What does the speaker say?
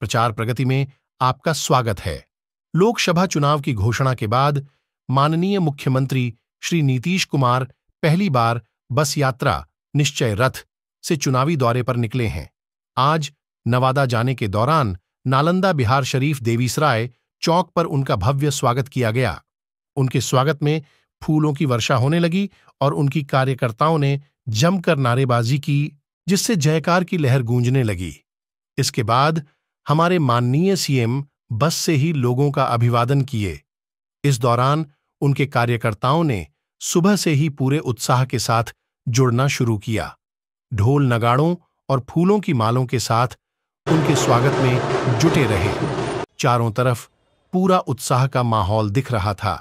प्रचार प्रगति में आपका स्वागत है लोकसभा चुनाव की घोषणा के बाद माननीय मुख्यमंत्री श्री नीतीश कुमार पहली बार बस यात्रा निश्चय रथ से चुनावी दौरे पर निकले हैं आज नवादा जाने के दौरान नालंदा बिहार शरीफ देवीसराय चौक पर उनका भव्य स्वागत किया गया उनके स्वागत में फूलों की वर्षा होने लगी और उनकी कार्यकर्ताओं ने जमकर नारेबाजी की जिससे जयकार की लहर गूंजने लगी इसके बाद हमारे माननीय सीएम बस से ही लोगों का अभिवादन किए इस दौरान उनके कार्यकर्ताओं ने सुबह से ही पूरे उत्साह के साथ जुड़ना शुरू किया ढोल नगाड़ों और फूलों की मालों के साथ उनके स्वागत में जुटे रहे चारों तरफ पूरा उत्साह का माहौल दिख रहा था